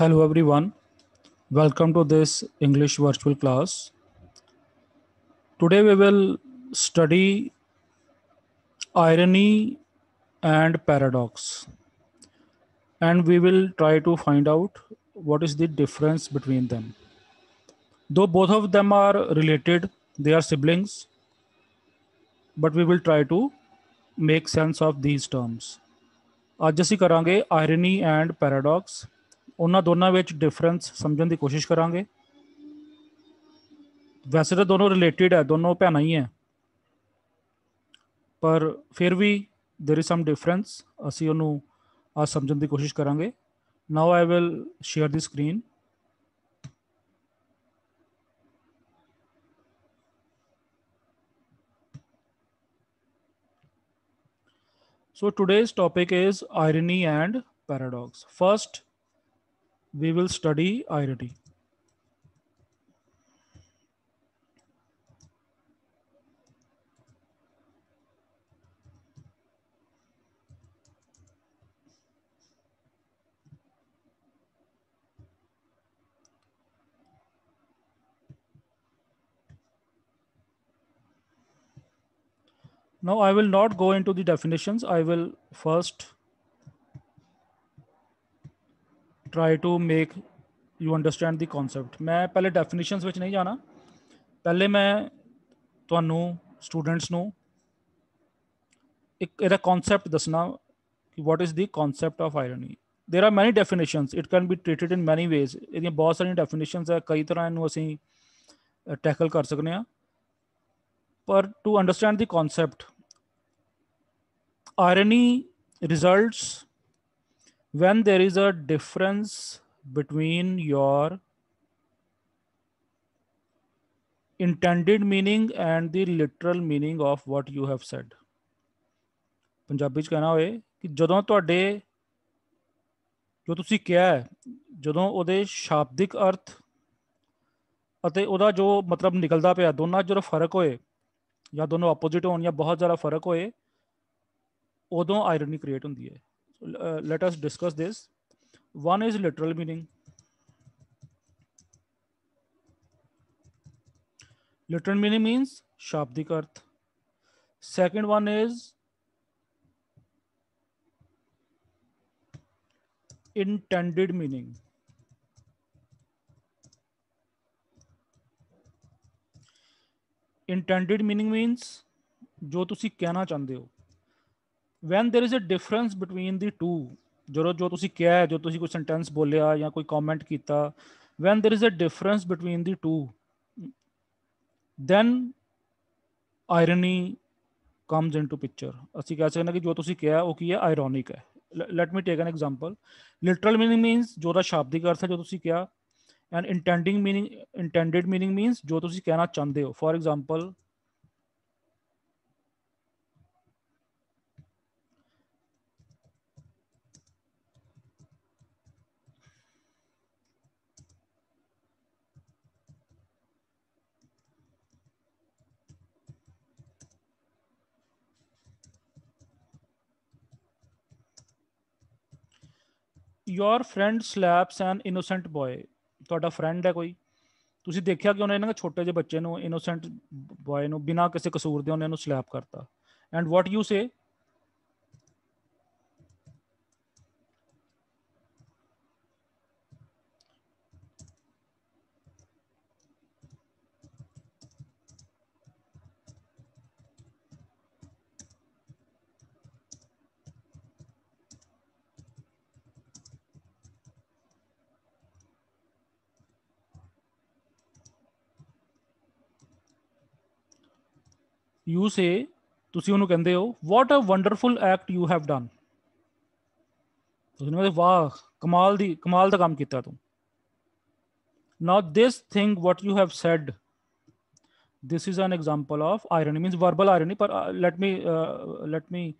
Hello everyone. Welcome to this English virtual class. Today we will study irony and paradox. And we will try to find out what is the difference between them. Though both of them are related, they are siblings, but we will try to make sense of these terms. आज असी करांगे and paradox. ਉਹਨਾਂ ਦੋਨਾਂ ਵਿੱਚ difference ਸਮਝਣ ਦੀ ਕੋਸ਼ਿਸ਼ ਕਰਾਂਗੇ ਵੈਸੇ ਤਾਂ ਦੋਨੋਂ ਰਿਲੇਟਡ ਹੈ ਦੋਨੋਂ ਭੈਣਾਂ ਹੀ ਹੈ ਪਰ ਫਿਰ ਵੀ देयर इज सम ਡਿਫਰੈਂਸ ਅਸੀਂ ਉਹਨੂੰ ਆ ਸਮਝਣ ਦੀ ਕੋਸ਼ਿਸ਼ ਕਰਾਂਗੇ now I will share the screen So today's topic is irony and paradox. First, we will study IRT. Now I will not go into the definitions. I will first try to make you understand the concept मैं पहले definition नहीं जाना पहले मैं थानू students नॉन्सैप्ट दसना कि what is the concept of irony there are many definition it can be treated in many ways ए बहुत सारिया डेफिनेशन है कई तरह इन असी टैकल कर सकते हैं पर to understand the concept irony result when there is a difference between your intended meaning and the literal meaning of what you have said Punjabi ਚ ਕਹਿਣਾ ਹੋਏ ਕਿ ਜਦੋਂ ਤੁਹਾਡੇ ਜੋ ਤੁਸੀਂ ਕਿਹਾ ਹੈ ਜਦੋਂ ਉਹਦੇ ਸ਼ਾਬਦਿਕ ਅਰਥ ਅਤੇ ਉਹਦਾ ਜੋ ਮਤਲਬ ਨਿਕਲਦਾ ਪਿਆ ਦੋਨਾਂ 'ਚ ਜਦੋਂ ਫਰਕ ਹੋਏ ਜਾਂ ਦੋਨੋਂ ਆਪੋਜ਼ਿਟ ਹੋਣ ਜਾਂ ਬਹੁਤ ਜ਼ਿਆਦਾ ਫਰਕ ਹੋਏ ਉਦੋਂ ਆਇਰਨੀ ਕ੍ਰੀਏਟ ਹੁੰਦੀ ਹੈ So, let us discuss this. One is literal meaning. Literal meaning means shabdik arth. Second one is intended meaning. intended meaning means जो तुम कहना चाहते हो when there is a difference between the two ਜਦੋਂ ਜੋ ਤੁਸੀਂ ਕਿਹਾ ਹੈ ਜੋ ਤੁਸੀਂ ਕੋਈ ਸੈਂਟੈਂਸ ਬੋਲਿਆ ਜਾਂ ਕੋਈ ਕਮੈਂਟ ਕੀਤਾ when there is a difference between the two then irony comes into picture ਅਸੀਂ ਕਹਿ ਸਕਦੇ ਹਾਂ ਕਿ ਜੋ ਤੁਸੀਂ ਕਿਹਾ ਉਹ ਕੀ ਹੈ ਆਇਰੋਨਿਕ ਹੈ let me take an example literal meaning means ਜੋ ਦਾ ਸ਼ਾਬਦਿਕ ਅਰਥ ਹੈ ਜੋ ਤੁਸੀਂ ਕਿਹਾ and intending meaning intended meaning means ਜੋ ਤੁਸੀਂ ਕਹਿਣਾ ਚਾਹੁੰਦੇ ਹੋ for example your friend slaps an innocent boy ਤੁਹਾਡਾ ਫਰੈਂਡ ਹੈ ਕੋਈ ਤੁਸੀਂ ਦੇਖਿਆ ਕਿ ਉਹਨੇ ਇਹਨਾਂ ਦੇ ਛੋਟੇ ਜਿਹੇ ਬੱਚੇ ਨੂੰ ਇਨੋਸੈਂਟ ਬॉय ਨੂੰ ਬਿਨਾਂ ਕਿਸੇ ਕਸੂਰ ਦੇ ਉਹਨੇ ਉਹਨੂੰ ਸਲੈਪ ਕਰਤਾ and what you say you say तुम कहें हो what a wonderful act you have done वाह कमाल कमाल का काम किया तू now this thing what you have said this is an example of irony mean verbal irony पर let me let me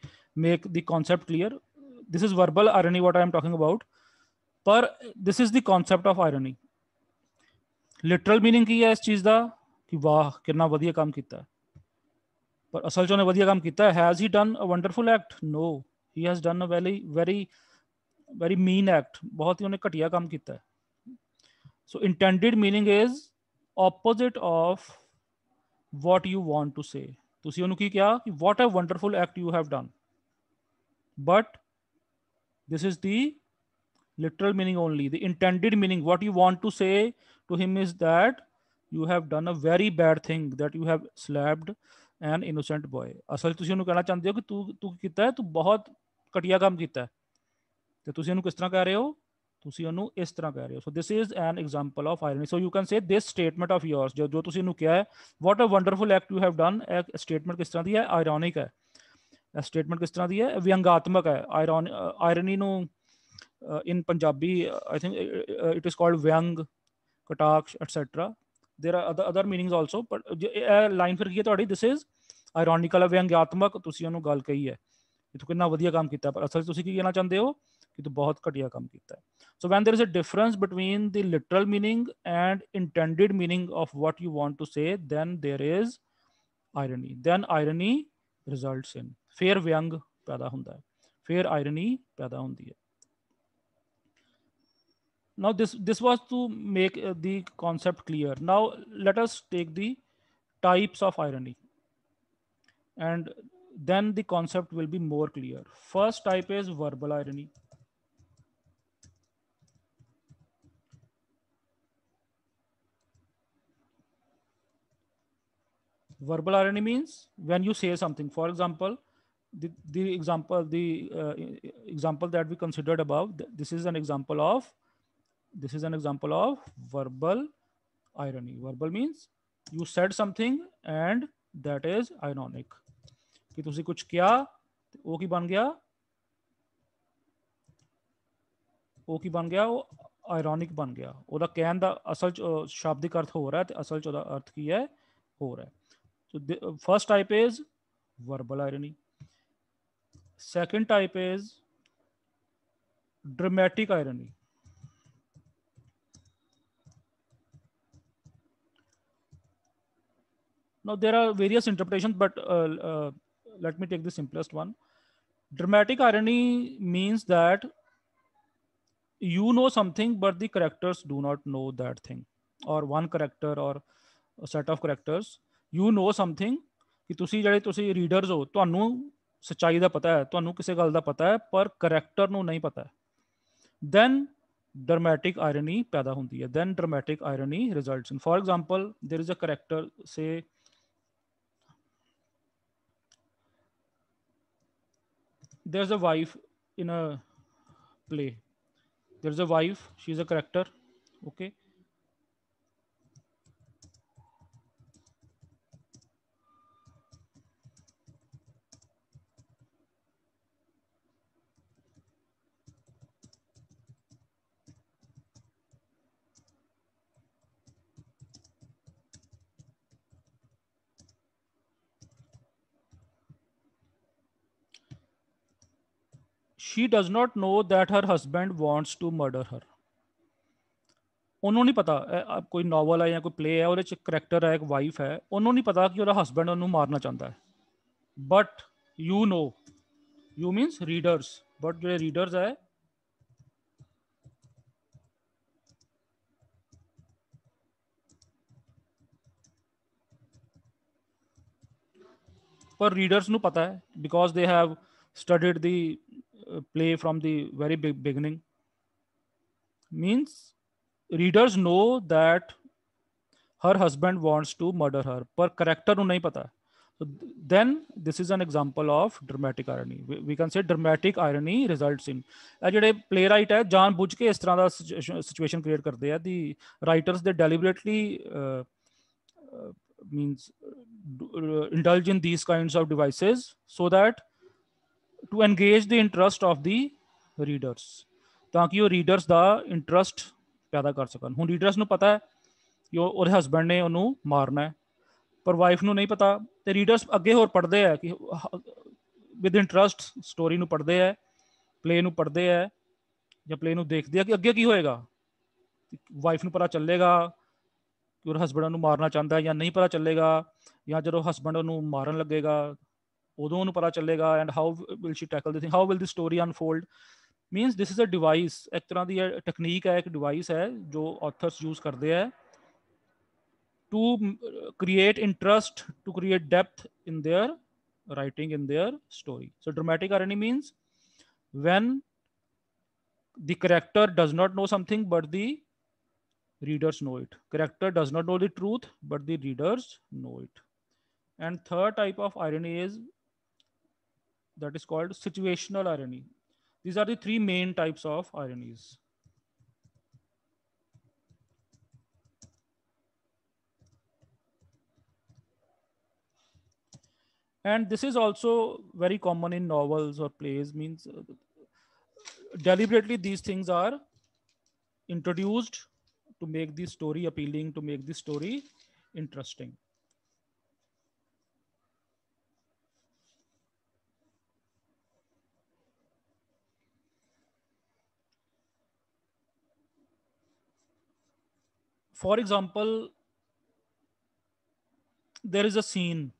make the concept clear this is verbal irony what I am talking about पर this is the concept of irony literal meaning की है इस चीज का कि वाह कि वधिया काम किया है ਪਰ ਅਸਲ 'ਚ ਉਹਨੇ ਵਧੀਆ ਕੰਮ ਕੀਤਾ has he done a wonderful act no he has done a very very very mean act ਬਹੁਤ ਹੀ ਉਹਨੇ ਘਟੀਆ ਕੰਮ ਕੀਤਾ so intended meaning is opposite of what you want to say ਤੁਸੀਂ ਉਹਨੂੰ ਕੀ ਕਿਹਾ ਕਿ what a wonderful act you have done but this is the literal meaning only the intended meaning what you want to say to him is that you have done a very bad thing that you have slapped an innocent boy ਅਸਲ ਤੁਸੀਂ ਉਹਨੂੰ ਕਹਿਣਾ ਚਾਹੁੰਦੇ ਹੋ ਕਿ ਤੂੰ ਤੂੰ ਕੀਤਾ ਤੂੰ ਬਹੁਤ ਕਟਿਆ ਕੰਮ ਕੀਤਾ ਤੇ ਤੁਸੀਂ ਉਹਨੂੰ ਕਿਸ ਤਰ੍ਹਾਂ ਕਹਿ ਰਹੇ ਹੋ ਤੁਸੀਂ ਉਹਨੂੰ ਇਸ ਤਰ੍ਹਾਂ ਕਹਿ ਰਹੇ ਹੋ so this is an example of irony so you can say this statement of yours ਜੋ ਜੋ ਤੁਸੀਂ ਉਹਨੂੰ ਕਿਹਾ ਹੈ what a wonderful act you have done ਇਹ ਸਟੇਟਮੈਂਟ ਕਿਸ ਤਰ੍ਹਾਂ ਦੀ ਹੈ ਆਇਰੋਨਿਕ ਹੈ ਇਹ ਸਟੇਟਮੈਂਟ ਕਿਸ ਤਰ੍ਹਾਂ ਦੀ ਹੈ ਵਿਅੰਗਾਤਮਕ ਹੈ ਆਇਰੋਨ ਆਇਰਨੀ ਨੂੰ in Punjabi I think it is called ਵਿਅੰਗ ਕਟਾਕਸ਼ etcetera there are other, meanings also but uh, eh, eh, line for ki hai todi this is ironical vyangyatmak tusi ohnu gal kahi hai ki tu kinna vadiya kaam kita par asal tusi ki kehna chahnde ho ki bahut ghatiya kaam kita so when there is a difference between the literal meaning and intended meaning of what you want to say then there is irony then irony results in fair vyang paida hunda fair irony paida hundi hai now this this was to make uh, the concept clear now let us take the types of irony and then the concept will be more clear first type is verbal irony verbal irony means when you say something for example the, the example the uh, example that we considered above this is an example of this is an example of verbal irony verbal means you said something and that is ironic ki tusi kuch कि ਤੁਸੀਂ ਕੁਝ ਕਿਹਾ ਤੇ ਉਹ ਕੀ ਬਣ ਗਿਆ ਉਹ ਕੀ ਬਣ ਗਿਆ ਉਹ ਆਇਰੋਨਿਕ ਬਣ ਗਿਆ ਉਹਦਾ ਕਹਿਣ ਦਾ ਅਸਲ ਸ਼ਾਬਦਿਕ ਅਰਥ ਹੋ ਰਿਹਾ ਤੇ ਅਸਲ ਚ ਉਹਦਾ ਅਰਥ ਕੀ ਹੈ ਹੋ ਰਿਹਾ ਸੋ first type is verbal irony second type is dramatic irony Now there are various interpretations, but uh, uh, let me take the simplest one. Dramatic irony means that you know something, but the characters do not know that thing, or one character or a set of characters. You know something ਕਿ ਤੁਸੀਂ ਜਿਹੜੇ ਤੁਸੀਂ readers ਹੋ ਤੁਹਾਨੂੰ ਸਚਾਈ ਦਾ ਪਤਾ ਹੈ ਤੁਹਾਨੂੰ ਕਿਸੇ ਗੱਲ ਦਾ ਪਤਾ ਹੈ ਪਰ ਕਰੈਕਟਰ ਨੂੰ ਨਹੀਂ ਪਤਾ then dramatic irony paida hundi hai then dramatic irony results in for example there is a character say there's a wife in a play there's a wife she's a character okay she does not know that her husband wants to murder her उन्होंने नहीं पता अब कोई novel है या कोई play है और एक करैक्टर है एक वाइफ है उन्होंने नहीं पता कि वह हस्बैंड उन्होंने मारना चाहता है but you know you means readers but जो रीडर्स है पर रीडर्स ਨੂੰ ਪਤਾ ਹੈ because they have studied the play from the very big beginning means readers know that her husband wants to murder her par character nu nahi pata so then this is an example of dramatic irony we, we can say dramatic irony results in a ਜਿਹੜੇ playwright hai jaan bujh ke is tarah da situation create karde hai the writers they deliberately uh, means uh, indulge in these kinds of devices so that to engage the interest of the readers ਤਾਂ ਕਿ ਉਹ readers ਦਾ interest ਪੈਦਾ ਕਰ ਸਕਣ ਹੁਣ readers ਨੂੰ ਪਤਾ ਹੈ ਕਿ ਉਹ ਉਹਦੇ ਹਸਬੰਡ ਨੇ ਉਹਨੂੰ ਮਾਰਨਾ ਹੈ ਪਰ ਵਾਈਫ ਨੂੰ ਨਹੀਂ ਪਤਾ ਤੇ ਰੀਡਰਸ ਅੱਗੇ ਹੋਰ ਪੜਦੇ ਆ ਕਿ ਵਿਦ ਇੰਟਰਸਟ ਸਟੋਰੀ ਨੂੰ ਪੜਦੇ ਆ ਪਲੇ ਨੂੰ ਪੜਦੇ ਆ ਜਾਂ ਪਲੇ ਨੂੰ ਦੇਖਦੇ ਆ ਕਿ ਅੱਗੇ ਕੀ ਹੋਏਗਾ ਵਾਈਫ ਨੂੰ ਪਤਾ ਚੱਲੇਗਾ ਕਿ ਉਹ ਹਸਬੰਡ ਨੂੰ ਮਾਰਨਾ ਚਾਹੁੰਦਾ ਜਾਂ ਨਹੀਂ ਪਤਾ ਚੱਲੇਗਾ ਜਾਂ ਜਦੋਂ ਹਸਬੰਡ ਉਹਨੂੰ ਮਾਰਨ ਲੱਗੇਗਾ ਉਦੋਂ ਉਹਨੂੰ ਪਤਾ ਚੱਲੇਗਾ and how will she tackle this thing how will this story unfold means this is a device ਇੱਕ ਤਰ੍ਹਾਂ ਦੀ ਟੈਕਨੀਕ ਹੈ ਇੱਕ ਡਿਵਾਈਸ ਹੈ ਜੋ ਆਥਰਸ ਯੂਜ਼ ਕਰਦੇ ਆ to create interest to create depth in their writing in their story so dramatic irony means when the character does not know something but the readers know it character does not know the truth but the readers know it and third type of irony is that is called situational irony. These are the three main types of ironies. And this is also very common in novels or plays means uh, deliberately these things are introduced to make the story appealing, to make the story interesting. for example, there is a scene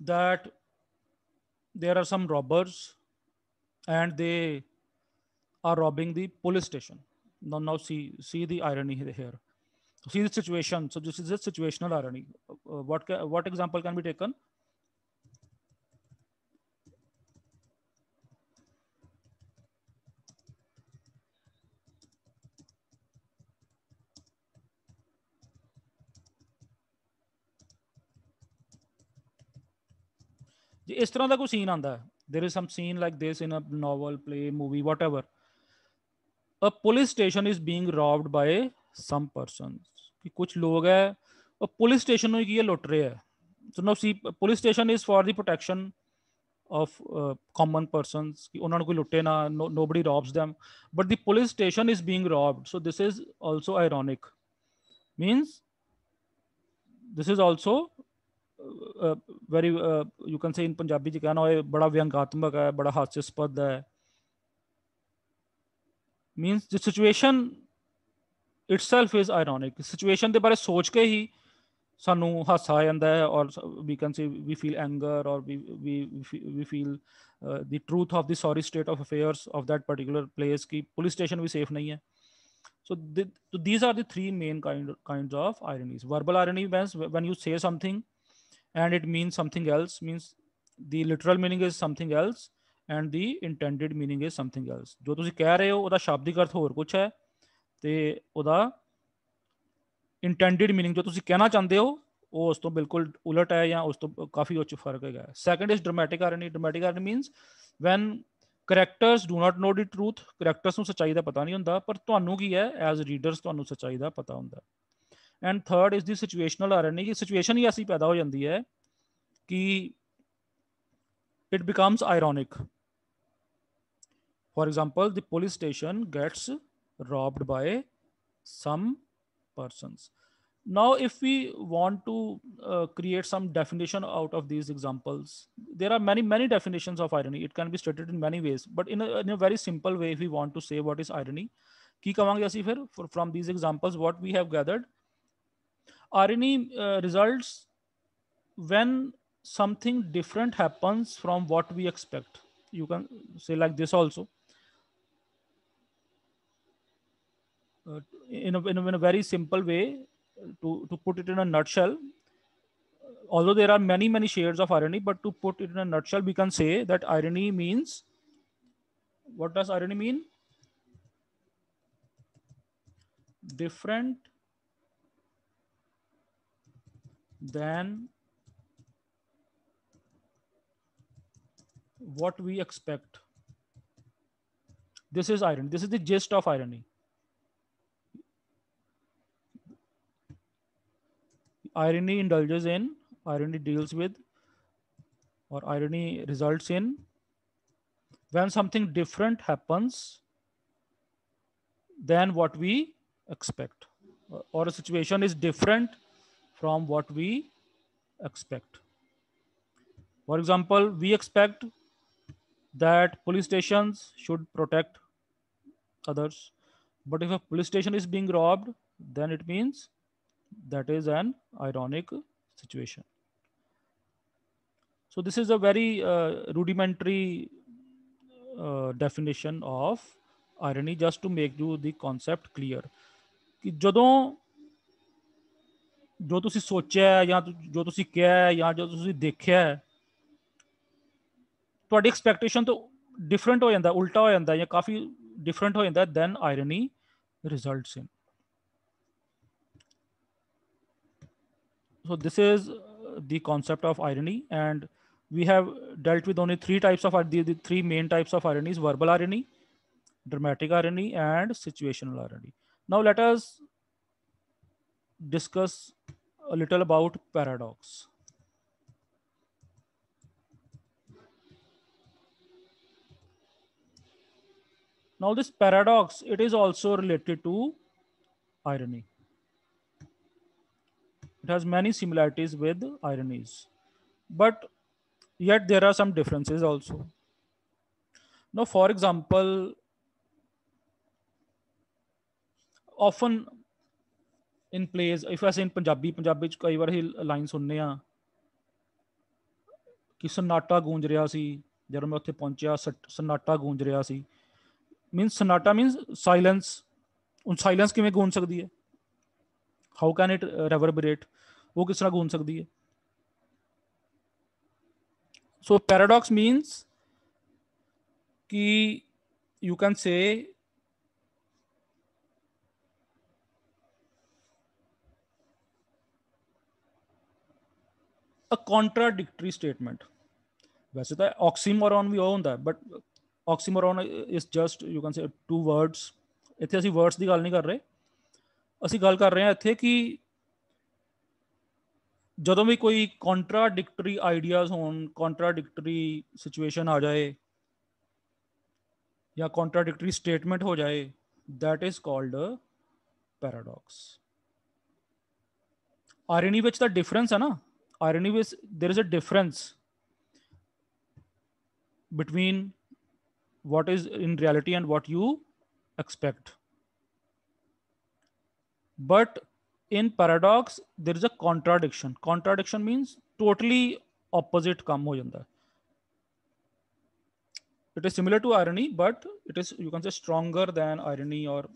that there are some robbers and they are robbing the police station. Now, now see, see the irony here. See the situation. So this is a situational irony. Uh, uh what, what example can be taken? ਇਸ ਤਰ੍ਹਾਂ ਦਾ ਕੋਈ scene ਆਂਦਾ there is some scene like this in a novel play movie whatever a police station is being robbed by some persons कि कुछ लोग है और police station ਨੂੰ ਕੀ ਲੁੱਟ ਰਿਹਾ ਹੈ so now see police station is for the protection of uh, common persons ki ਉਹਨਾਂ ਨੂੰ ਕੋਈ ਲੁੱਟੇ ਨਾ nobody robs them but the police station is being robbed so this is also ironic means this is also very you can say in Punjabi च कहना होए बड़ा व्यंगात्मक है बड़ा हास्यास्पद है means the situation itself is ironic situation ਦੇ ਬਾਰੇ ਸੋਚ ਕੇ ਹੀ ਸਾਨੂੰ ਹਾਸਾ ਆ ਜਾਂਦਾ ਹੈ or we can say we feel anger or we we we feel the truth of the sorry state of affairs of that particular place ਕੀ police station ਵੀ ਸੇਫ ਨਹੀਂ ਹੈ so th- these are the three main kind kinds of ironies verbal irony means when you say something and it means something else means the literal meaning is something else and the intended meaning is something else ਜੋ ਤੁਸੀਂ ਕਹਿ ਰਹੇ ਹੋ ਉਹਦਾ ਸ਼ਾਬਦਿਕ ਅਰਥ ਹੋਰ ਕੁਝ ਹੈ ਤੇ ਉਹਦਾ ਇੰਟੈਂਡਡ मीनिंग ਜੋ ਤੁਸੀਂ ਕਹਿਣਾ ਚਾਹੁੰਦੇ ਹੋ ਉਹ ਉਸ ਤੋਂ ਬਿਲਕੁਲ ਉਲਟ ਹੈ ਜਾਂ ਉਸ ਤੋਂ ਕਾਫੀ ਉੱਚ ਫਰਕ ਹੈਗਾ second is dramatic irony dramatic irony means when characters do not know the truth characters ਨੂੰ ਸੱਚਾਈ ਦਾ ਪਤਾ ਨਹੀਂ ਹੁੰਦਾ ਪਰ ਤੁਹਾਨੂੰ ਕੀ ਹੈ ਐਜ਼ ਰੀਡਰਸ ਤੁਹਾਨੂੰ ਸੱਚਾਈ ਦਾ ਪਤਾ ਹੁੰਦਾ And third is the situational irony. ਕਿ ਸਿਚੁਏਸ਼ਨ ਹੀ ਐਸੀ ਪੈਦਾ ਹੋ ਜਾਂਦੀ ਹੈ ਕਿ it for example the police station gets robbed by some persons now if we want to uh, create some definition out of these examples there are many many definitions of irony it can be stated in many ways but in a, very simple way if we want to say what is irony ਕੀ ਕਵਾਂਗੇ ਅਸੀਂ from these examples what we have gathered RNA uh, results when something different happens from what we expect. You can say like this also. Uh, in, a, in, a, in a very simple way, to, to put it in a nutshell, although there are many, many shades of RNA, but to put it in a nutshell, we can say that RNA means, what does RNA mean? Different than what we expect. This is irony. This is the gist of irony. Irony indulges in, irony deals with, or irony results in when something different happens than what we expect, or a situation is different from what we expect. For example, we expect that police stations should protect others. But if a police station is being robbed, then it means that is an ironic situation. So this is a very uh, rudimentary uh, definition of irony just to make you the concept clear. ਕਿ जो तुम सोचा है या जो तुम है या जो तुम देखा है थोड़ी एक्सपैक्टेन तो डिफरेंट हो जाता उल्टा हो जाता या काफ़ी डिफरेंट हो जाता then irony result so this is the concept of irony and we have dealt with only three types of three main types of irony is verbal irony dramatic irony and situational irony now let us discuss a little about paradox. Now this paradox, it is also related to irony. It has many similarities with ironies, but yet there are some differences also. Now, for example, often in plays if वैसे in Punjabi Punjabi कई बार ही line सुनने कि सन्नाटा गूंज रहा जब मैं उत्थे पहुंचा स सन्नाटा गूंज रहा मीनस सन्नाटा मीनस साइलेंस हम साइलेंस किमें गूंज सकती है हाउ कैन इट रेवरबरेट वो किस तरह गूंज सकती है सो पैराडॉक्स मीनस कि यू कैन से अ कॉन्ट्राडिक्टरी स्टेटमेंट वैसे तो ऑक्सीमोरॉन भी होता है but oxymoron is just you can say two words इतने असं वर्ड्स की गल नहीं कर रहे असं गल कर रहे हैं इतने कि जो भी कोई कॉन्ट्राडिक्टरी आइडियाज होट्राडिक्टरी सिचुएशन आ जाए या कॉन्ट्राडिक्टरी स्टेटमेंट हो जाए that is called paradox or any difference है ना irony is there is a difference between what is in reality and what you expect. But in paradox, there is a contradiction. Contradiction means totally opposite kam ho janda. It is similar to irony, but it is you can say stronger than irony, or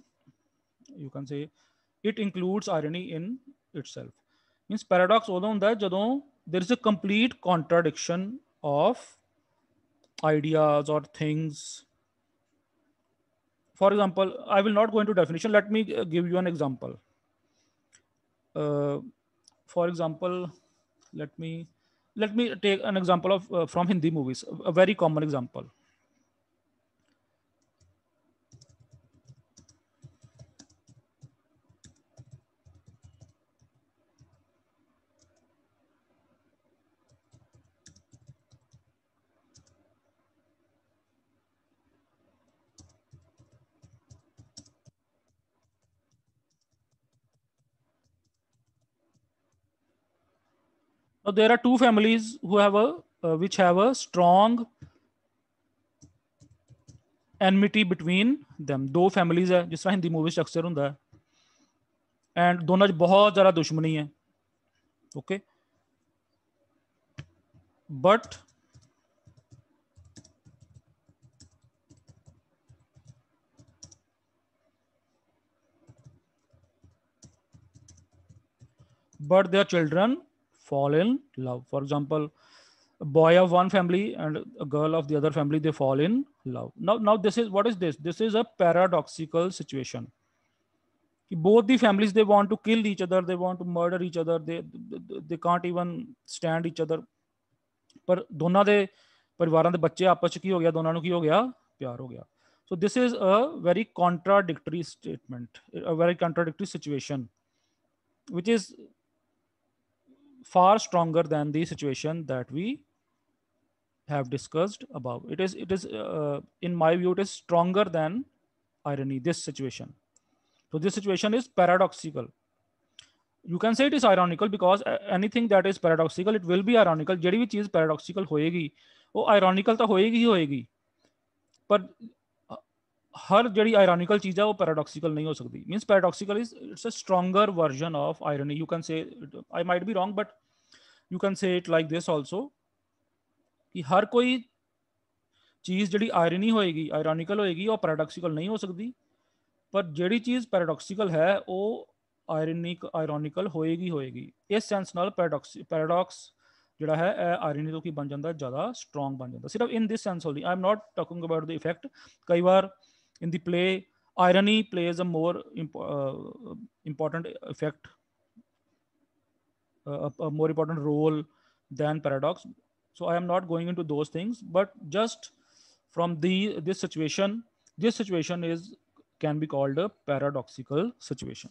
you can say it includes irony in itself paradox, ਪੈਰਾਡੌਕਸ ਉਦੋਂ ਹੁੰਦਾ ਜਦੋਂ there is a complete contradiction of ideas or things for example i will not go into definition let me give you an example uh, for example let me let me take an example of uh, from hindi movies a very common example there are two families who have a uh, which have a strong enmity between them दो families है जिस तरह Hindi movies अक्सर होंगे and दोनों बहुत ज़्यादा दुश्मनी है okay but but their children fall in love for example a boy of one family and a girl of the other family they fall in love now now this is what is this this is a paradoxical situation both the families they want to kill each other they want to murder each other they they can't even stand each other But ਦੋਨਾਂ ਦੇ ਪਰਿਵਾਰਾਂ ਦੇ ਬੱਚੇ ਆਪਸ ਚ ਕੀ ਹੋ ਗਿਆ ਦੋਨਾਂ ਨੂੰ ਕੀ so this is a very contradictory statement, a very contradictory situation, which is far stronger than the situation that we have discussed above. It is, it is uh, in my view, it is stronger than irony, this situation. So this situation is paradoxical. You can say it is ironical because uh, anything that is paradoxical, it will be ironical. ਜਿਹੜੀ which uh, is paradoxical hoegi. Oh, ironical ta hoegi hoegi. But ਪਰ ਹਰ ਜਿਹੜੀ ਆਇਰੋਨਿਕਲ ਚੀਜ਼ paradoxical ਉਹ ਪੈਰਾਡੌਕਸੀਕਲ ਨਹੀਂ ਹੋ ਸਕਦੀ means paradoxical is it's a stronger version of irony you can say I might be you can say it like this also कि हर कोई चीज़ जी आयरनी होएगी आयरॉनिकल होएगी और पैराडॉक्सिकल नहीं हो सकती पर ਜਿਹੜੀ ਚੀਜ਼ ਪੈਰਾਡੌਕਸੀਕਲ ਹੈ ਉਹ ਆਇਰਨਿਕ ਆਇਰੋਨਿਕਲ ਹੋਏਗੀ ਹੋਏਗੀ ਇਸ ਸੈਂਸ ਨਾਲ ਪੈਰਾਡੌਕਸ ਪੈਰਾਡੌਕਸ ਜਿਹੜਾ ਹੈ ਇਹ ਆਇਰਨੀ ਤੋਂ ਕੀ ਬਣ ਜਾਂਦਾ ਜ਼ਿਆਦਾ ਸਟਰੋਂਗ ਬਣ ਜਾਂਦਾ ਸਿਰਫ in this sense only I'm not talking about the effect ਕਈ ਵਾਰ in the play irony plays a more important effect a, a more important role than paradox so i am not going into those things but just from the this situation this situation is can be called a paradoxical situation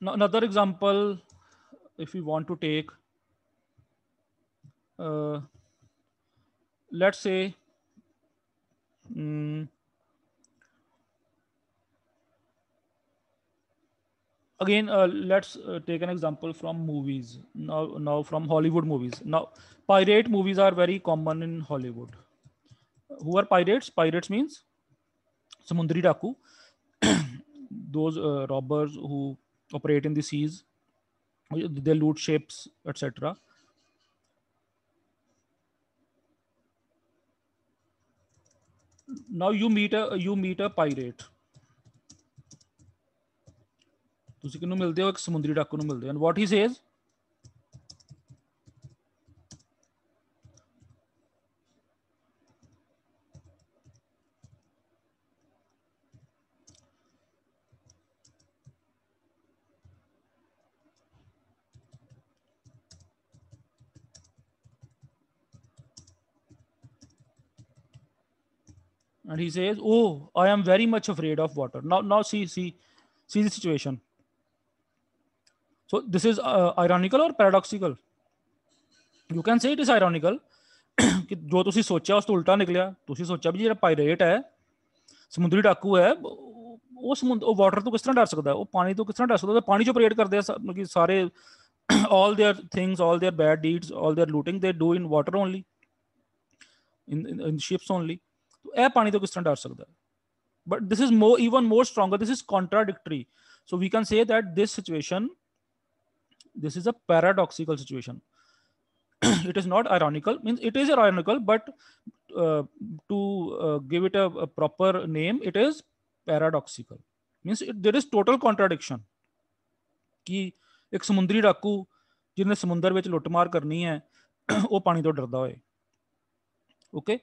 now another example if we want to take uh, let's say um, again uh, let's uh, take an example from movies now now from hollywood movies now pirate movies are very common in hollywood who are pirates pirates means samundri daku those uh, robbers who operate in the seas they loot ships etc now you meet a you meet a pirate ਤੁਸੀਂ ਕਿਹਨੂੰ ਮਿਲਦੇ ਹੋ ਇੱਕ ਸਮੁੰਦਰੀ ਡਾਕੂ ਨੂੰ ਮਿਲਦੇ ਹੋ and what he says and he says oh i am very much afraid of water now now see see see the situation so this is uh, ironical or paradoxical? You can say it is ironical कि जो ਤੁਸੀਂ ਸੋਚਿਆ ਉਸ ਤੋਂ ਉਲਟਾ ਨਿਕਲਿਆ ਤੁਸੀਂ ਸੋਚਿਆ ਵੀ ਜਿਹੜਾ ਪਾਇਰੇਟ ਹੈ ਸਮੁੰਦਰੀ ਡਾਕੂ ਹੈ ਉਹ ਸਮੁੰਦਰ ਉਹ ਵਾਟਰ ਤੋਂ ਕਿਸ ਤਰ੍ਹਾਂ ਡਰ ਸਕਦਾ ਉਹ ਪਾਣੀ ਤੋਂ ਕਿਸ ਤਰ੍ਹਾਂ all their things all their bad deeds all their looting they do in water only in ships only तो ਇਹ ਪਾਣੀ ਤੋਂ ਕਿਸ ਤਰ੍ਹਾਂ but this is even more stronger this is contradictory so we can say that this situation this is a paradoxical situation it is not ironical means it is ironical but uh, to uh, give it a, a, proper name it is paradoxical means it, there is total contradiction ਕਿ ਇੱਕ ਸਮੁੰਦਰੀ ਡਾਕੂ ਜਿਹਨੇ ਸਮੁੰਦਰ ਵਿੱਚ ਲੁੱਟਮਾਰ ਕਰਨੀ ਹੈ ਉਹ ਪਾਣੀ ਤੋਂ ਡਰਦਾ okay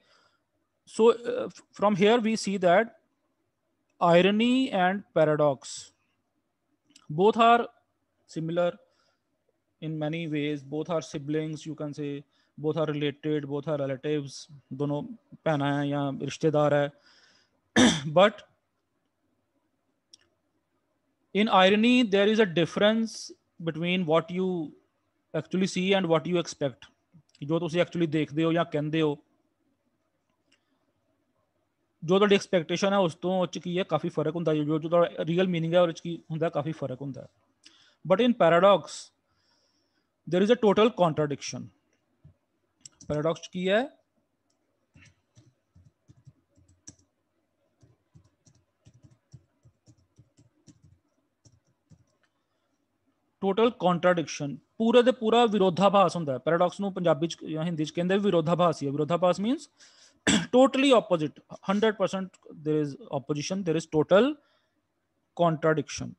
so uh, from here we see that irony and paradox both are similar in many ways both are siblings you can say both are related both are relatives दोनों पहना है या रिश्तेदार है but in irony there is a difference between what you actually see and what you expect जो तुम actually देखते हो या कहते हो ਜੋ ਤੁਹਾਡੀ ਐਕਸਪੈਕਟੇਸ਼ਨ ਹੈ ਉਸ ਤੋਂ ਉੱਚ ਕੀ ਹੈ ਕਾਫੀ ਫਰਕ ਹੁੰਦਾ ਜੋ ਜੋ ਤੁਹਾਡਾ ਰੀਅਲ मीनिंग ਹੈ ਔਰ ਉੱਚ ਕੀ ਹੁੰਦਾ ਕਾਫੀ ਫਰਕ ਹੁੰਦਾ but in paradox there is a total contradiction paradox की है टोटल कॉन्ट्राडिक्शन पूरा दे पूरा विरोधाभास होंगे पैराडॉक्स नाबी हिंदी कहें विरोधाभास ही है विरोधाभास means totally opposite hundred percent there is opposition there is total contradiction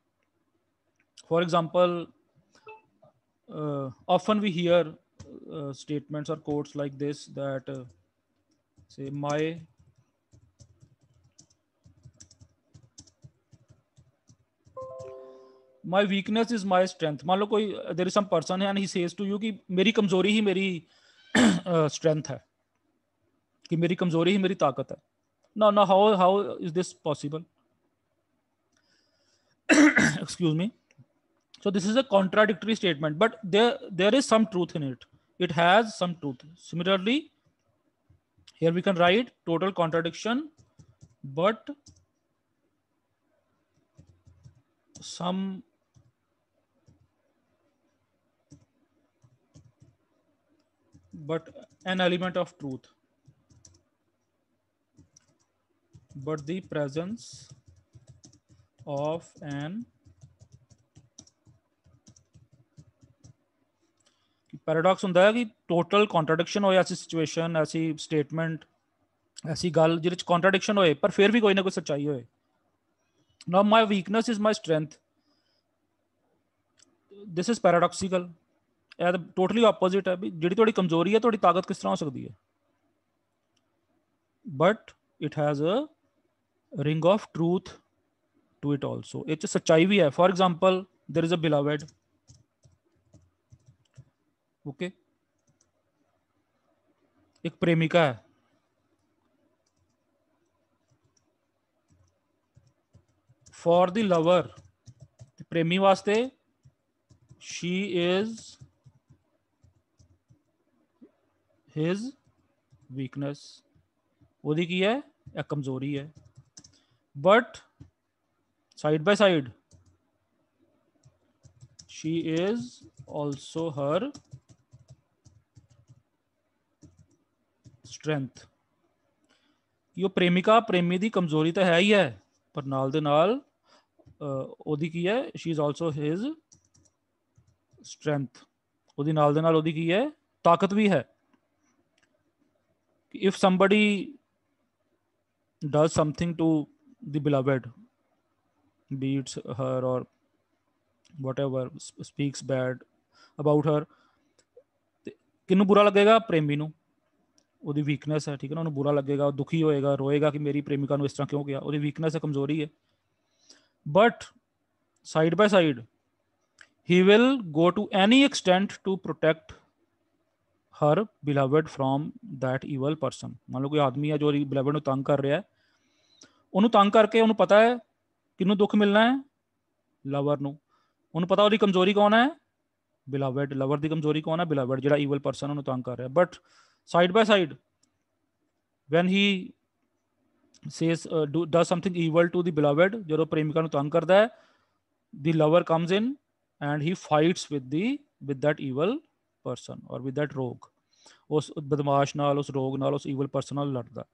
for example Uh, often we hear uh, statements or quotes like this that uh, say my my weakness is my strength मान लो there is some person and he says to you कि मेरी कमजोरी ही मेरी strength है कि मेरी कमजोरी ही मेरी no no how how is this possible excuse me so this is a contradictory statement, but there, there is some truth in it. It has some truth. Similarly, here we can write total contradiction, but some but an element of truth but the presence of an ਪੈਰਾਡੌਕਸ ਹੁੰਦਾ ਹੈ ਕਿ total contradiction ਹੋਏ ਐਸੀ situation ਐਸੀ statement ਐਸੀ ਗੱਲ ਜਿਹਦੇ ਵਿੱਚ contradiction ਹੋਏ ਪਰ ਫਿਰ ਵੀ ਕੋਈ ਨਾ ਕੋਈ ਸੱਚਾਈ ਹੋਏ ਨਾ my weakness is my strength this is paradoxical ਇਹ ਤਾਂ ਟੋਟਲੀ ਆਪੋਜ਼ਿਟ ਹੈ ਵੀ ਜਿਹੜੀ ਤੁਹਾਡੀ ਕਮਜ਼ੋਰੀ ਹੈ ਤੁਹਾਡੀ ਤਾਕਤ ਕਿਸ ਤਰ੍ਹਾਂ ਹੋ ਸਕਦੀ ਹੈ but it has a ring of truth to it also ਇਹ ਚ ਸੱਚਾਈ ਵੀ ਹੈ for example there is a beloved okay एक प्रेमिका है फॉर द लवर प्रेमी वास्ते शी इज हिज वीकनेस वो की है या कमजोरी है but side by side she is also her strength कि प्रेमिका प्रेमी की कमजोरी तो है ही है पर नाल नाल, आ, की है she is also his strength नाल नाल की है ताकत भी है if somebody does something to the beloved beats her or whatever speaks bad about her किनू बुरा लगेगा प्रेमी नू ਉਹਦੀ ਵੀਕਨੈਸ ਹੈ ਠੀਕ ਹੈ ਨਾ ਉਹਨੂੰ ਬੁਰਾ ਲੱਗੇਗਾ ਉਹ ਦੁਖੀ ਹੋਏਗਾ ਰੋਏਗਾ ਕਿ ਮੇਰੀ ਪ੍ਰੇਮਿਕਾ ਨੂੰ ਇਸ ਤਰ੍ਹਾਂ ਕਿਉਂ ਗਿਆ ਉਹਦੀ ਵੀਕਨੈਸ ਹੈ ਕਮਜ਼ੋਰੀ ਹੈ but side by side he will go to any extent to protect her beloved from that evil person ਮੰਨ ਲਓ ਕੋਈ ਆਦਮੀ ਹੈ ਜੋ ਬਿਲਵਡ ਨੂੰ ਤੰਗ ਕਰ ਰਿਹਾ ਹੈ ਉਹਨੂੰ ਤੰਗ ਕਰਕੇ ਉਹਨੂੰ ਪਤਾ ਹੈ ਕਿੰਨੂੰ ਦੁੱਖ ਮਿਲਣਾ ਹੈ ਲਵਰ ਨੂੰ ਉਹਨੂੰ ਪਤਾ ਉਹਦੀ ਕਮਜ਼ੋਰੀ ਕੌਣ ਹੈ ਬਿਲਵਡ ਲਵਰ ਦੀ ਕਮਜ਼ੋਰੀ ਕੌਣ ਹੈ ਬਿਲਵਡ ਜਿਹੜਾ ਈਵਲ ਪਰਸਨ ਉਹਨੂੰ ਤੰਗ ਕਰ ਰਿਹਾ but side by side when he says uh, do, does something evil to the beloved jo premika nu tang karda hai the lover comes in and he fights with the with that evil person or with that rogue ਉਸ ਬਦਮਾਸ਼ ਨਾਲ ਉਸ ਰੋਗ ਨਾਲ ਉਸ evil person ਨਾਲ ਲੜਦਾ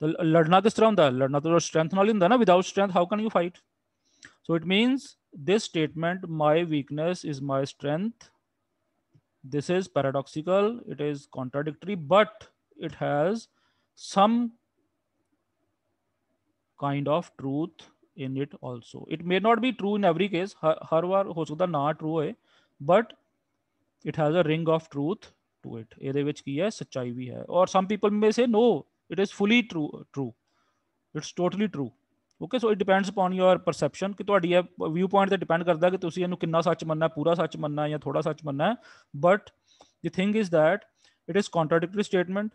ਤਾਂ ਲੜਨਾ ਕਿਸ ਤਰ੍ਹਾਂ ਹੁੰਦਾ ਲੜਨਾ ਤਾਂ ਸਟਰੈਂਥ ਨਾਲ ਹੀ ਹੁੰਦਾ ਨਾ without strength how can you fight so it means this statement my weakness is my strength this is paradoxical it is contradictory but it has some kind of truth in it also it may not be true in every case har var ho sakda na true hai but it has a ring of truth to it ede vich ki hai sachai ਵੀ hai or some people may say no it is fully true true it's totally true okay so it depends upon your perception कि थोड़ी view point से depend करता कि तुम इन कि सच मनना पूरा सच मनना या थोड़ा सच मनना है but the thing is that it is contradictory statement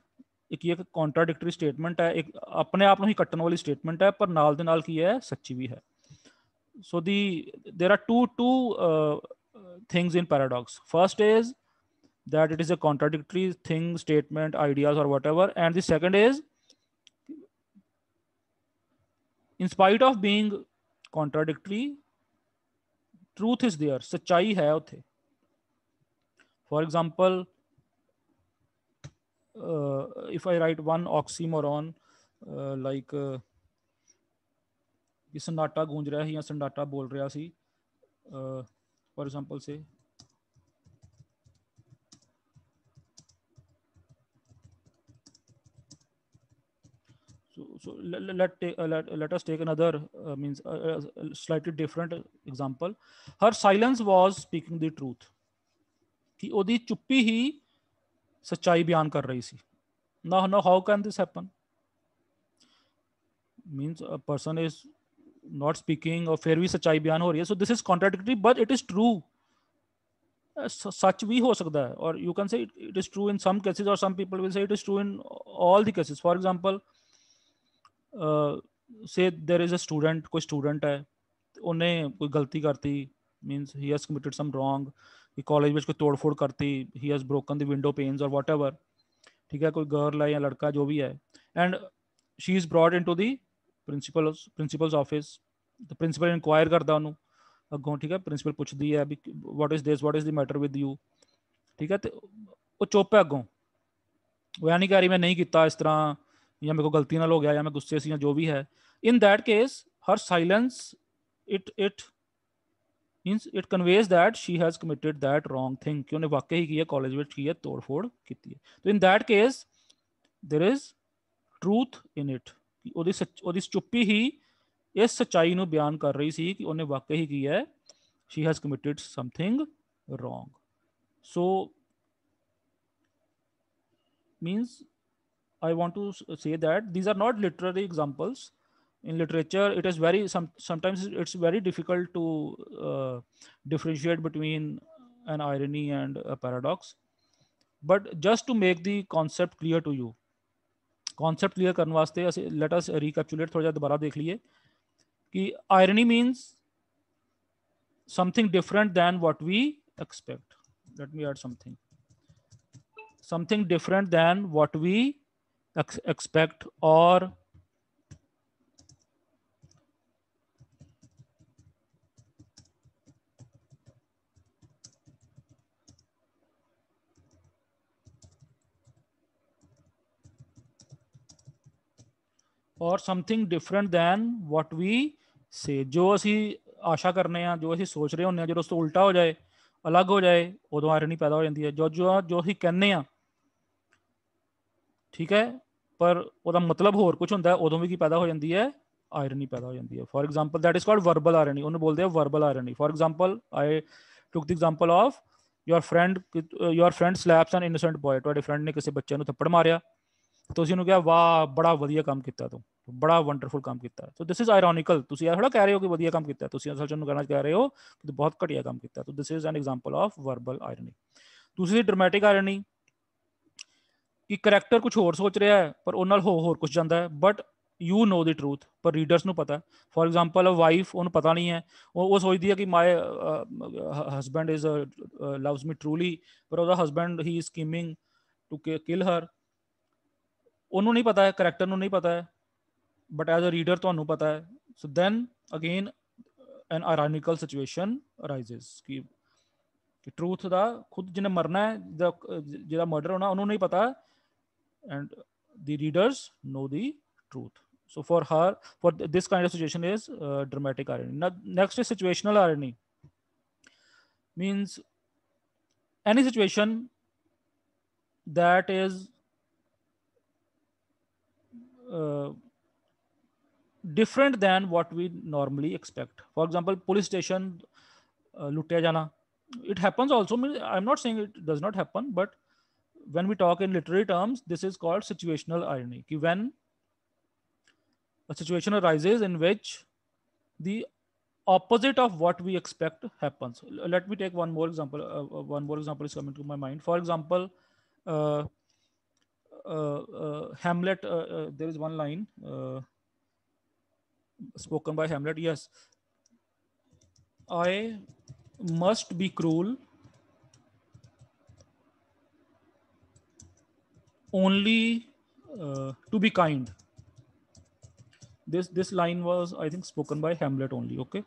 एक ही एक कॉन्ट्राडिक्टरी स्टेटमेंट है एक अपने आप में ही कट्ट वाली स्टेटमेंट है पर नाल नाल की है सच्ची भी है so the there are two two things in paradox first is that it is a contradictory thing statement ideas or whatever and the second is in spite of being contradictory truth is there sachai hai utthe for example uh, if i write one oxymoron uh, like uh, कि goonj raha hai ya या bol raha si सी for example say So, so let, let, uh, let, let us take another uh, means uh, slightly different example. Her silence was speaking the truth. ki odi chuppi hi sachai bayan kar rahi si ना no how can this happen means a person is not speaking or fair bhi sachai bayan ho rahi hai so this is contradictory but it is true सच भी हो सकता है और you can say it is true in some cases और some people will say it is true in all the cases for example say there is a student कोई student है ਉਹਨੇ ਕੋਈ ਗਲਤੀ ਕਰਤੀ means he has committed some wrong ਕਿ college ਵਿੱਚ ਕੋਈ ਤੋੜਫੋੜ ਕਰਤੀ he has broken the window panes or whatever ਠੀਕ ਹੈ ਕੋਈ ਗਰਲ ਹੈ ਜਾਂ ਲੜਕਾ ਜੋ ਵੀ ਹੈ and she is brought into the principal principal's office the principal inquire ਕਰਦਾ ਉਹਨੂੰ ਅੱਗੋਂ ਠੀਕ ਹੈ ਪ੍ਰਿੰਸੀਪਲ ਪੁੱਛਦੀ ਹੈ ਵੀ what is this what is the matter with you ਠੀਕ ਹੈ ਤੇ ਉਹ ਚੁੱਪ ਹੈ ਅੱਗੋਂ ਉਹ ਯਾਨੀ ਕਹ ਰਹੀ ਮੈਂ ਨਹੀਂ ਕੀਤਾ ਇਸ ਤਰ੍ਹਾਂ या मेरे को गलती ना हो गया या मैं गुस्से से या जो भी है in that case her silence it it means it conveys that she has committed that wrong thing कि उन्हें वाकई ही की है कॉलेज में की है तोड़फोड़ की है तो in that case there is truth in it ਉਹਦੀ ਉਹਦੀ ਚੁੱਪੀ ਹੀ ਇਸ ਸਚਾਈ ਨੂੰ ਬਿਆਨ ਕਰ ਰਹੀ ਸੀ ਕਿ ਉਹਨੇ ਵਾਕਈ ਹੀ ਕੀ ਹੈ she has committed something wrong I want to say that these are not literary examples. In literature, it is very some, sometimes it's very difficult to uh, differentiate between an irony and a paradox. But just to make the concept clear to you, concept clear करने वास्ते let us recapitulate थोड़ा दोबारा देख लिए कि irony means something different than what we expect. Let me add something. Something different than what we expect or और something different than what we say जो असी आशा करने जो असं सोच रहे होंने जो उस तो उल्टा हो जाए अलग हो जाए उदो आरनी पैदा हो जाती है जो जो जो अं कहने ठीक है ਪਰ ਉਹਦਾ ਮਤਲਬ ਹੋਰ ਕੁਝ ਹੁੰਦਾ ਉਦੋਂ ਵੀ ਕੀ ਪੈਦਾ ਹੋ ਜਾਂਦੀ ਹੈ ਆਇਰਨੀ ਪੈਦਾ ਹੋ ਜਾਂਦੀ ਹੈ for example that is called verbal irony ਉਹਨੂੰ ਬੋਲਦੇ ਆ verbal irony for example I took the example of your friend your friend slaps an innocent boy ਤੁਹਾਡੇ ਫਰੈਂਡ ਨੇ ਕਿਸੇ ਬੱਚੇ ਨੂੰ ਥੱਪੜ ਮਾਰਿਆ ਤੁਸੀਂ ਉਹਨੂੰ ਕਿਹਾ ਵਾਹ ਬੜਾ ਵਧੀਆ ਕੰਮ ਕੀਤਾ ਤੂੰ ਬੜਾ ਵੰਡਰਫੁਲ ਕੰਮ ਕੀਤਾ ਸੋ ਦਿਸ ਇਜ਼ ਆਇਰੋਨਿਕਲ ਤੁਸੀਂ ਇਹ ਥੋੜਾ ਕਹਿ ਰਹੇ ਹੋ ਕਿ ਵਧੀਆ ਕੰਮ ਕੀਤਾ ਤੁਸੀਂ ਅਸਲ ਚ ਉਹਨੂੰ ਕਹਿਣਾ ਚਾਹ ਰਹੇ ਹੋ ਕਿ ਬਹੁਤ ਘਟੀਆ ਕੰਮ ਕੀਤਾ so this is an example of verbal irony ਦੂਸਰੀ ਡਰਮੈਟਿਕ ਆਇਰਨੀ ਕਿ ਕੈਰੈਕਟਰ ਕੁਝ ਹੋਰ ਸੋਚ ਰਿਹਾ ਹੈ ਪਰ ਉਹ ਨਾਲ ਹੋਰ ਕੁਝ ਜਾਂਦਾ ਹੈ ਬਟ ਯੂ نو ਦੀ ਟਰੂਥ ਪਰ ਰੀਡਰਸ ਨੂੰ ਪਤਾ ਫੋਰ ਐਗਜ਼ਾਮਪਲ ਅ ਵਾਈਫ ਉਹਨੂੰ ਪਤਾ ਨਹੀਂ ਹੈ ਉਹ ਉਹ ਸੋਚਦੀ ਹੈ ਕਿ my husband is a loves me truly ਪਰ ਉਹਦਾ husband he is scheming to kill her ਉਹਨੂੰ ਨਹੀਂ ਪਤਾ ਹੈ ਕੈਰੈਕਟਰ ਨੂੰ ਨਹੀਂ ਪਤਾ ਹੈ ਬਟ ਐਜ਼ ਅ ਰੀਡਰ ਤੁਹਾਨੂੰ ਪਤਾ ਹੈ so then again an ironical situation arises ਕਿ ਕਿ ਟਰੂਥ ਦਾ ਖੁਦ ਜਿਹਨੇ ਮਰਨਾ ਹੈ ਜਿਹਦਾ ਮਰਡਰ ਹੋਣਾ ਉਹਨੂੰ ਨਹੀਂ ਪਤਾ and the readers know the truth. So for her, for this kind of situation is uh, dramatic irony. Now, next is situational irony. Means any situation that is uh, different than what we normally expect. For example, police station, uh, It happens also. I'm not saying it does not happen, but when we talk in literary terms, this is called situational irony. Ki when a situation arises in which the opposite of what we expect happens. Let me take one more example. Uh, uh one more example is coming to my mind. For example, uh, uh, uh Hamlet, uh, there is one line spoken by Hamlet. Yes, I must be cruel only uh, to be kind this this line was i think spoken by hamlet only okay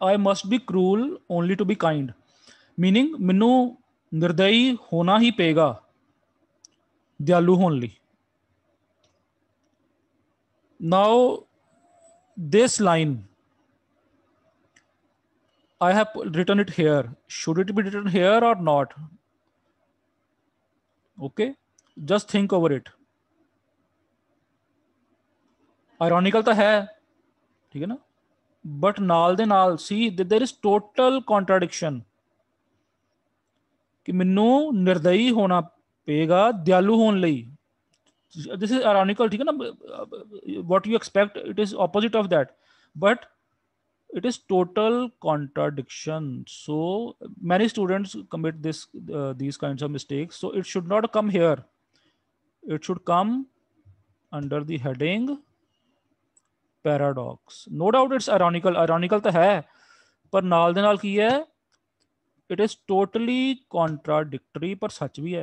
i must be cruel only to be kind meaning minu ਨਿਰਦਈ hona hi pega. ਦਿਆਲੂ ਹੋਣ now this line I have written it here. Should it be written here or not? Okay, just think over it. ਆਇਰੋਨਿਕਲ ਤਾਂ ਹੈ ਠੀਕ ਹੈ ਨਾ but ਨਾਲ ਦੇ ਨਾਲ ਸੀ देयर इज ਟੋਟਲ ਕੰਟਰਡਿਕਸ਼ਨ ਕਿ ਮੈਨੂੰ ਨਿਰਦਈ ਹੋਣਾ ਪਏਗਾ ਦਿਆਲੂ ਹੋਣ ਲਈ this is ironical ਠੀਕ ਹੈ ਨਾ what you expect it is opposite of that but it is total contradiction so many students commit this uh, these kinds of mistakes so it should not come here it should come under the heading paradox no doubt it's ironical ironical ਤਾਂ ਹੈ ਪਰ ਨਾਲ ਦੇ ਨਾਲ ਕੀ ਹੈ it is totally contradictory ਪਰ ਸੱਚ ਵੀ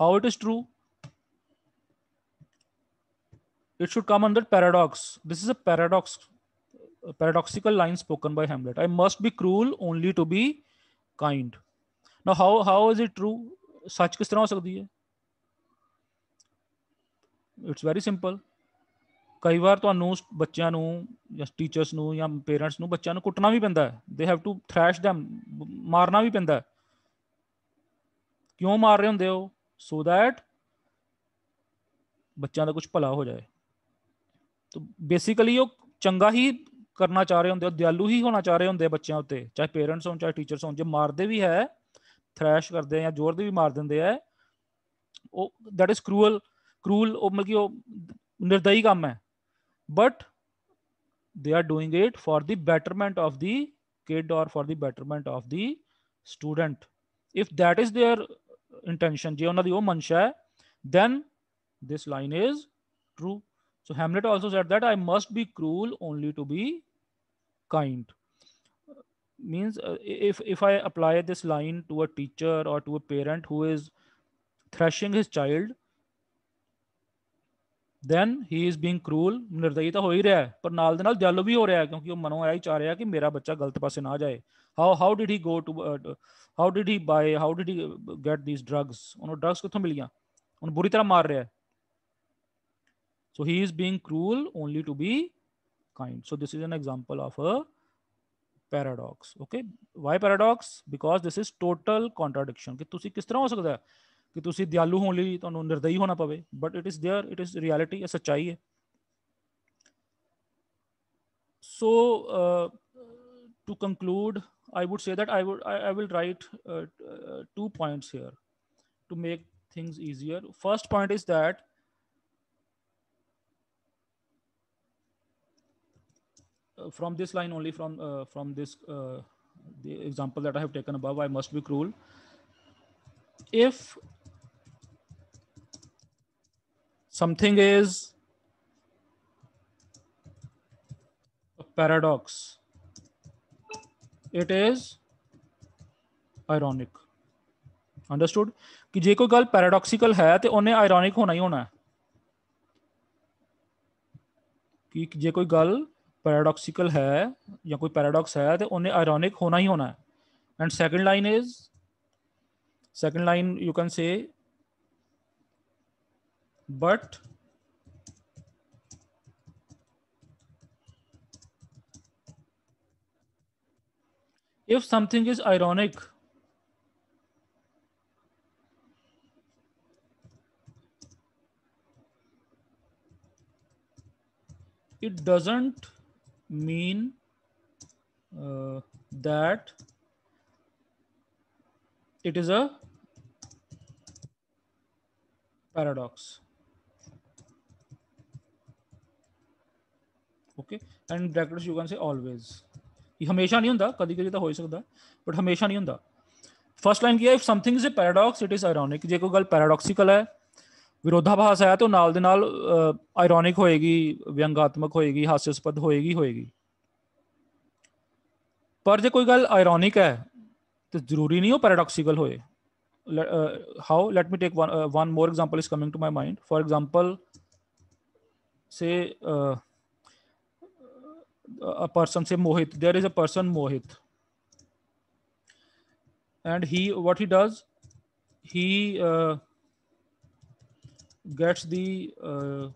how it is true it should come under paradox this is a paradox a paradoxical line spoken by Hamlet. I must be cruel only to be kind. Now, how, how is it true? ਸੱਚ ਕਿਸ ਤਰ੍ਹਾਂ ਹੋ ਸਕਦੀ ਹੈ it's very simple ਕਈ ਵਾਰ ਤੁਹਾਨੂੰ ਬੱਚਿਆਂ ਨੂੰ ਜਾਂ ਟੀਚਰਸ ਨੂੰ ਜਾਂ ਪੇਰੈਂਟਸ ਨੂੰ ਬੱਚਿਆਂ ਨੂੰ ਕੁੱਟਣਾ ਵੀ ਪੈਂਦਾ ਹੈ ਦੇ ਹੈਵ ਟੂ ਥ੍ਰੈਸ਼ them ਮਾਰਨਾ ਵੀ ਪੈਂਦਾ ਹੈ ਕਿਉਂ ਮਾਰ ਰਹੇ ਹੁੰਦੇ ਹੋ ਸੋ ਦੈਟ ਬੱਚਿਆਂ ਦਾ ਕੁਝ ਭਲਾ ਹੋ ਜਾਏ ਤਾਂ ਬੇਸਿਕਲੀ ਉਹ ਚੰਗਾ ਹੀ ਕਰਨਾ ਚਾਹ ਰਹੇ ਹੁੰਦੇ ਉਹ ਦਿਆਲੂ ਹੀ ਹੋਣਾ ਚਾਹ ਰਹੇ ਹੁੰਦੇ ਬੱਚਿਆਂ ਉੱਤੇ ਚਾਹੇ ਪੇਰੈਂਟਸ ਹੋਣ ਚਾਹੇ ਟੀਚਰਸ ਹੋਣ ਜੇ ਮਾਰਦੇ ਵੀ ਹੈ ਥ੍ਰੈਸ਼ ਕਰਦੇ ਆ ਜਾਂ ਜ਼ੋਰ ਦੇ ਵੀ ਮਾਰ ਦਿੰਦੇ ਆ ਉਹ ਦੈਟ ਇਜ਼ ਕਰੂਅਲ ਕਰੂਅਲ ਉਹ ਮਤਲਬ ਕਿ ਉਹ ਨਿਰਦਈ ਕੰਮ ਹੈ but they are doing it for the betterment of the kid or for the betterment of the student if that is their intention je unna di oh mansha hai then this line is true So Hamlet also said that I must be cruel only to be kind. Means uh, if, if I apply this line to a teacher or to a parent who is thrashing his child, then he is being then he is being cruel ਨਿਰਦਈ ਤਾਂ ਹੋ ਹੀ ਰਿਹਾ ਪਰ ਨਾਲ ਦੇ ਨਾਲ ਜਲ ਵੀ ਹੋ ਰਿਹਾ ਕਿਉਂਕਿ ਉਹ ਮਨੋਂ ਇਹ ਚਾਹ ਰਿਹਾ ਕਿ ਮੇਰਾ ਬੱਚਾ ਗਲਤ ਪਾਸੇ how ਜਾਏ how how did he go to how did he buy how did he get these drugs ਉਹਨੂੰ ਡਰੱਗਸ ਕਿੱਥੋਂ ਮਿਲੀਆਂ buri tarah maar raha hai So he is being cruel only to be kind. So this is an example of a paradox. Okay. Why paradox? Because this is total contradiction. कि तुसी किस तरह हो सकता है कि तुसी दयालु हो ली तो निर्दयी होना पावे but it is there, it is reality, is सच्चाई है so uh, to conclude i would say that i would i, I will write uh, uh two points here to make things easier first point is that from this line only from uh, from this uh, the example that I have taken above, I must be cruel. If something is a paradox, it is ironic. Understood? कि जे कोई गल paradoxical है तो उन्हें ironic होना ही होना है कि जे कोई गल पैराडॉक्सिकल है या कोई पैराडॉक्स है तो उन्हें आयरॉनिक होना ही होना है and second line is second line you can say but if something is ironic it doesn't mean uh, that it is a paradox. Okay and brackets you can say always ये हमेशा नहीं होंगे कभी कभी तो हो सकता बट हमेशा नहीं होंगे फर्स्ट लाइन की है if something is a paradox it is ironic जे कोई गल पैराडॉक्सिकल है ਵਿਰੋਧਾਭਾਸ ਆਇਆ ਤੇ ਉਹ ਨਾਲ ਦੇ ਨਾਲ ਆਇਰੋਨਿਕ ਹੋਏਗੀ ਵਿਅੰਗਾਤਮਕ ਹੋਏਗੀ ਹਾਸਯਸਪਦ ਹੋਏਗੀ ਹੋਏਗੀ ਪਰ ਜੇ ਕੋਈ ਗੱਲ ਆਇਰੋਨਿਕ ਹੈ ਤੇ ਜ਼ਰੂਰੀ ਨਹੀਂ ਉਹ ਪੈਰਾਡੌਕਸੀਕਲ ਹੋਏ how let me take one more example is coming to my mind for example say a person say mohit there is a person mohit and he what he does he uh, gets the uh,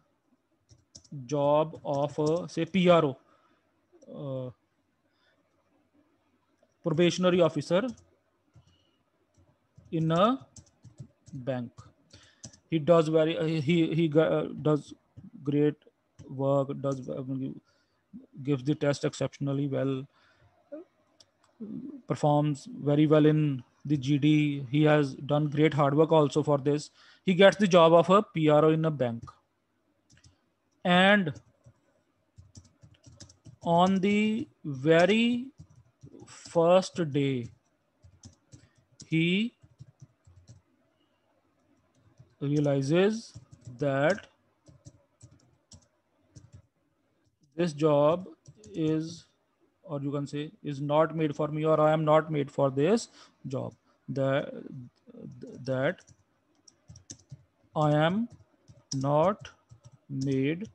job of a, say PRO, uh, probationary officer in a bank. He does very, uh, he, he uh, does great work, does gives the test exceptionally well, performs very well in the GD. He has done great hard work also for this. He gets the job of a PRO in a bank. And on the very first day, he realizes that this job is or you can say is not made for me or i am not made for this job that that I am not made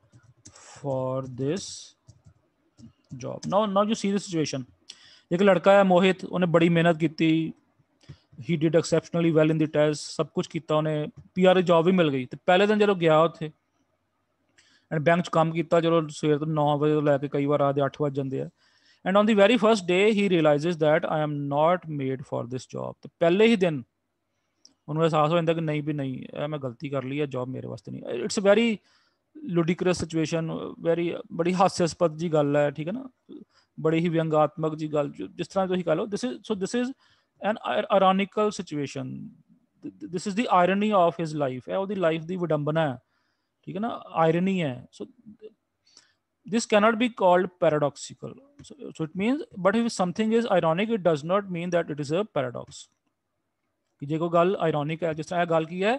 for this job. Now now you see the situation. एक लड़का है मोहित उन्हें बड़ी मेहनत की थी he did exceptionally well in the test सब कुछ किया उन्हें पीआरए जॉब भी मिल गई तो पहले दिन ਜਦੋਂ ਗਿਆ ਉੱਥੇ ਐਂਡ ਬੈਂਕ 'ਚ ਕੰਮ ਕੀਤਾ ਜਦੋਂ ਸਵੇਰ ਤੋਂ 9 ਵਜੇ ਤੋਂ ਲੈ ਕੇ ਕਈ ਵਾਰ ਰਾਤ ਦੇ 8 ਵਜੇ ਜਾਂਦੇ ਆ and on the very first day he realizes that i am not made for this job ਤੇ ਪਹਿਲੇ ਹੀ ਦਿਨ ਉਹਨੂੰ ਅਹਿਸਾਸ ਹੋ ਜਾਂਦਾ ਕਿ ਨਹੀਂ ਵੀ ਨਹੀਂ ਇਹ ਮੈਂ ਗਲਤੀ ਕਰ ਲਈ ਹੈ ਜੌਬ ਮੇਰੇ ਵਾਸਤੇ ਨਹੀਂ it's very ludicrous situation very ਬੜੀ ਹਾਸਯਸਪਦ ਜੀ ਗੱਲ ਹੈ ਠੀਕ ਹੈ ਨਾ ਬੜੀ ਹੀ ਵਿਅੰਗਾਤਮਕ ਜੀ ਗੱਲ ਜਿਸ ਤਰ੍ਹਾਂ ਤੁਸੀਂ ਕਹ ਲਓ this is so this is an ironical situation this is the irony of his life ਹੈ ਉਹਦੀ ਲਾਈਫ ਦੀ ਵਿਡੰਬਨਾ ਹੈ ਠੀਕ ਹੈ ਨਾ ਆਇਰਨੀ ਹੈ so this cannot be called paradoxical so, so, it means but if something is ironic it does not mean that it is a paradox ki gal ironic hai jis tarah gal ki hai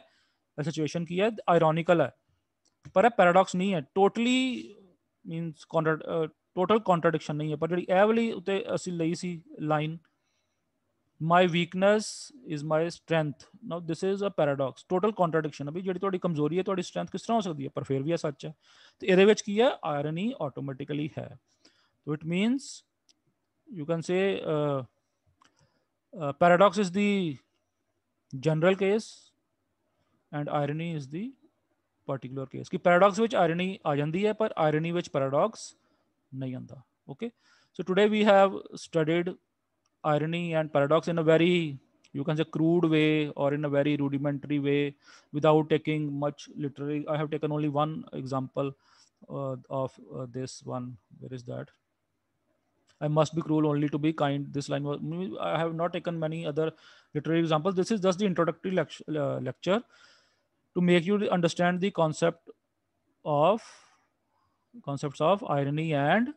गल situation ki hai ironical hai par है paradox nahi hai totally means totally uh, total contradiction nahi hai par जी eh wali utte assi layi si line my weakness is my strength now this is a paradox total contradiction abhi jehdi ਤੁਹਾਡੀ ਕਮਜ਼ੋਰੀ ਹੈ ਤੁਹਾਡੀ strength ਕਿਸ ਤਰ੍ਹਾਂ ਹੋ ਸਕਦੀ ਹੈ ਪਰ ਫਿਰ ਵੀ ਇਹ ਸੱਚ ਹੈ ਤੇ ਇਹਦੇ ਵਿੱਚ ਕੀ ਹੈ irony automatically ਹੈ so it means you can say uh, uh, paradox is the general case and irony is the particular case ਕਿ paradox ਵਿੱਚ irony ਆ ਜਾਂਦੀ ਹੈ ਪਰ irony ਵਿੱਚ paradox ਨਹੀਂ ਆਂਦਾ okay so today we have studied irony and paradox in a very you can say crude way or in a very rudimentary way without taking much literary i have taken only one example uh, of uh, this one where is that i must be cruel only to be kind this line was i have not taken many other literary examples this is just the introductory lecture, uh, lecture to make you understand the concept of concepts of irony and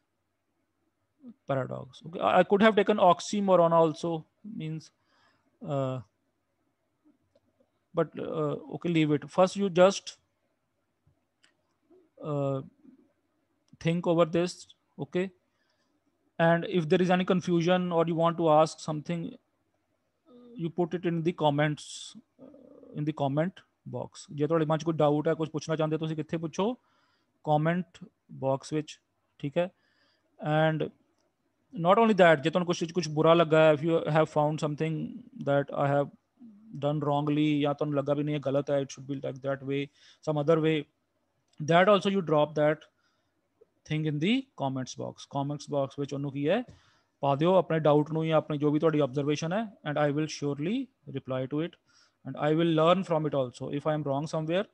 paradox. Okay, I could have taken oxymoron also means, uh, but uh, okay, leave it. First, you just uh, think over this, okay? And if there is any confusion or you want to ask something, you put it in the comments, uh, in the comment box. ਜੇ ਤੁਹਾਡੇ ਮਨ 'ਚ ਕੋਈ doubt ਹੈ ਕੁਝ ਪੁੱਛਣਾ ਚਾਹੁੰਦੇ ਤੁਸੀਂ ਕਿੱਥੇ ਪੁੱਛੋ ਕਮੈਂਟ ਬਾਕਸ ਵਿੱਚ not only that जेतन कुछ कुछ बुरा लगा if you have found something that I have done wrongly या तो लगा भी नहीं है गलत है it should be like that way some other way that also you drop that thing in the comments box comments box ਵਿੱਚ ਉਹਨੂੰ ਕੀ ਹੈ ਪਾ ਦਿਓ ਆਪਣੇ ਡਾਊਟ ਨੂੰ ਜਾਂ ਆਪਣੀ ਜੋ ਵੀ ਤੁਹਾਡੀ ਆਬਜ਼ਰਵੇਸ਼ਨ ਹੈ and I will surely reply to it and I will learn from it also if I am wrong somewhere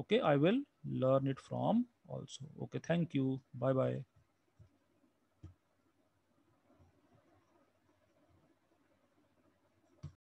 okay i will learn it from also okay thank you bye bye